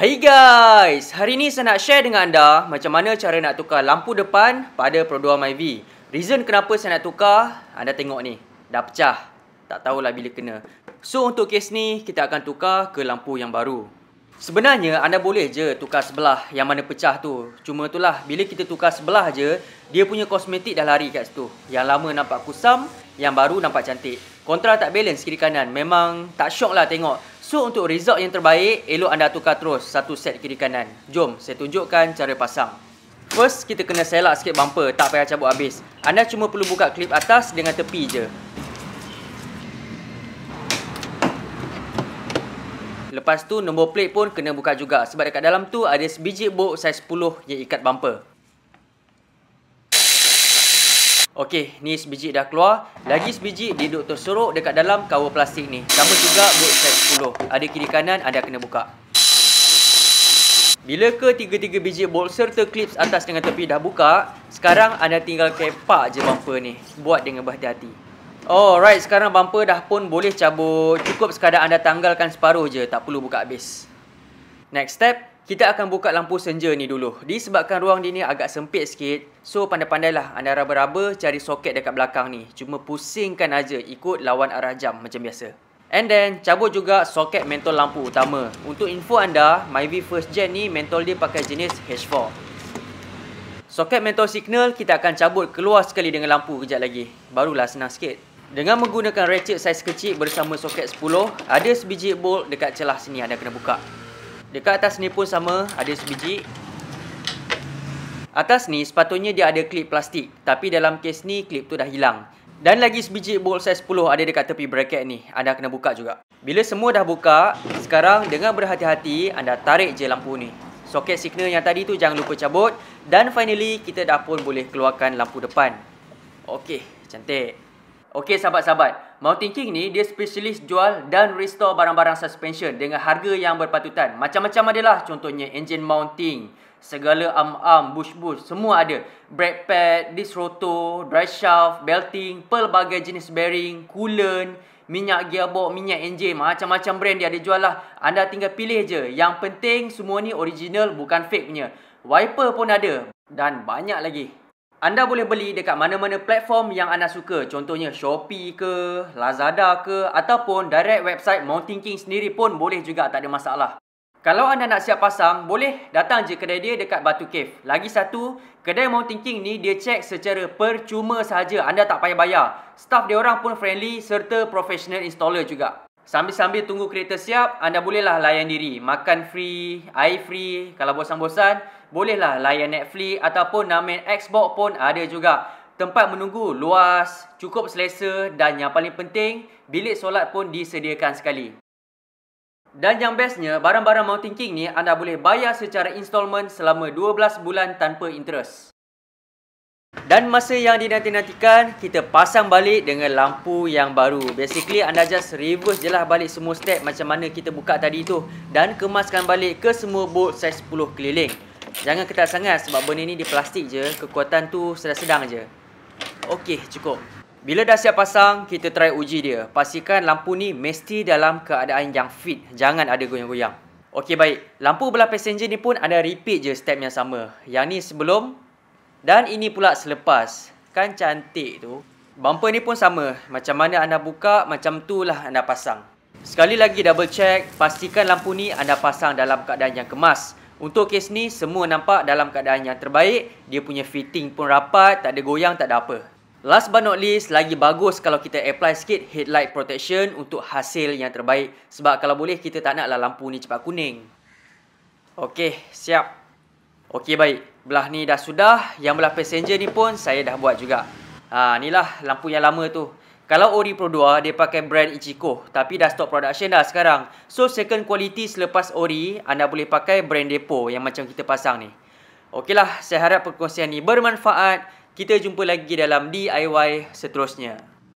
Hai guys, hari ni saya nak share dengan anda macam mana cara nak tukar lampu depan pada Pro 2 Myvi. Reason kenapa saya nak tukar, anda tengok ni, dah pecah. Tak tahulah bila kena. So untuk kes ni, kita akan tukar ke lampu yang baru. Sebenarnya anda boleh je tukar sebelah yang mana pecah tu. Cuma itulah bila kita tukar sebelah je, dia punya kosmetik dah lari kat situ. Yang lama nampak kusam, yang baru nampak cantik. Kontra tak balance kiri kanan. Memang tak syok lah tengok. So untuk result yang terbaik, elok anda tukar terus satu set kiri kanan. Jom saya tunjukkan cara pasang. First, kita kena selak sikit bumper, tak payah cabut habis. Anda cuma perlu buka klip atas dengan tepi je. Lepas tu nombor plate pun kena buka juga sebab dekat dalam tu ada sebiji bolt saiz 10 yang ikat bumper. Okey, ni sebiji dah keluar. Lagi sebiji duduk tersorok dekat dalam kawar plastik ni. Sama juga buat set 10. Ada kiri kanan, anda kena buka. Bila ke tiga-tiga biji bolt serta clips atas dengan tepi dah buka, sekarang anda tinggal kepak je bumper ni. Buat dengan berhati-hati. Alright, sekarang bumper dah pun boleh cabut. Cukup sekadar anda tanggalkan separuh je, tak perlu buka habis. Next step, kita akan buka lampu senja ni dulu. Disebabkan ruang ni agak sempit sikit, so pandai-pandailah anda raba-raba cari soket dekat belakang ni. Cuma pusingkan aja ikut lawan arah jam macam biasa. And then, cabut juga soket mentol lampu utama. Untuk info anda, MyV First Gen ni mentol dia pakai jenis H4. Soket mentol signal, kita akan cabut keluar sekali dengan lampu kejap lagi. Barulah senang sikit. Dengan menggunakan ratchet saiz kecil bersama soket 10, ada sebiji bolt dekat celah sini anda kena buka. Dekat atas ni pun sama, ada sebiji. Atas ni sepatutnya dia ada klip plastik, tapi dalam kes ni klip tu dah hilang. Dan lagi sebiji bolt saiz 10 ada dekat tepi bracket ni. Anda kena buka juga. Bila semua dah buka, sekarang dengan berhati-hati anda tarik je lampu ni. Soket signal yang tadi tu jangan lupa cabut dan finally kita dah pun boleh keluarkan lampu depan. Okey, cantik. Okey sahabat-sahabat, Mountain King ni dia spesialis jual dan restore barang-barang suspension dengan harga yang berpatutan. Macam-macam adalah contohnya engine mounting, segala am-am, bush-bush, semua ada. Brake pad, disc rotor, dry shaft, belting, pelbagai jenis bearing, coolant, minyak gearbox, minyak engine macam-macam brand dia ada jual lah. Anda tinggal pilih je. Yang penting semua ni original bukan fake punya. Wiper pun ada dan banyak lagi. Anda boleh beli dekat mana-mana platform yang anda suka. Contohnya Shopee ke, Lazada ke ataupun direct website Mountain King sendiri pun boleh juga tak ada masalah. Kalau anda nak siap pasang, boleh datang je kedai dia dekat Batu Cave. Lagi satu, kedai Mountain King ni dia cek secara percuma sahaja. Anda tak payah bayar. Staff dia orang pun friendly serta professional installer juga. Sambil-sambil tunggu kereta siap, anda bolehlah layan diri. Makan free, air free. Kalau bosan-bosan, bolehlah layan Netflix ataupun namen Xbox pun ada juga. Tempat menunggu luas, cukup selesa dan yang paling penting, bilik solat pun disediakan sekali. Dan yang bestnya, barang-barang Mountain King ni anda boleh bayar secara installment selama 12 bulan tanpa interest. Dan masa yang dinanti-nantikan, kita pasang balik dengan lampu yang baru. Basically, anda just reverse je lah balik semua step macam mana kita buka tadi tu. Dan kemaskan balik ke semua bolt saiz 10 keliling. Jangan ketat sangat sebab benda ni di plastik je, kekuatan tu sedang-sedang je. Okey, cukup. Bila dah siap pasang, kita try uji dia. Pastikan lampu ni mesti dalam keadaan yang fit. Jangan ada goyang-goyang. Okey, baik. Lampu belah passenger ni pun ada repeat je step yang sama. Yang ni sebelum, dan ini pula selepas Kan cantik tu Bumper ni pun sama Macam mana anda buka Macam tu lah anda pasang Sekali lagi double check Pastikan lampu ni anda pasang dalam keadaan yang kemas Untuk kes ni semua nampak dalam keadaan yang terbaik Dia punya fitting pun rapat Tak ada goyang tak ada apa Last but not least, lagi bagus kalau kita apply sikit headlight protection untuk hasil yang terbaik. Sebab kalau boleh, kita tak naklah lampu ni cepat kuning. Okay, siap. Okey baik, belah ni dah sudah, yang belah passenger ni pun saya dah buat juga. Ha inilah lampu yang lama tu. Kalau Ori Pro 2 dia pakai brand Ichiko tapi dah stop production dah sekarang. So second quality selepas Ori anda boleh pakai brand Depo yang macam kita pasang ni. lah, saya harap perkongsian ni bermanfaat. Kita jumpa lagi dalam DIY seterusnya.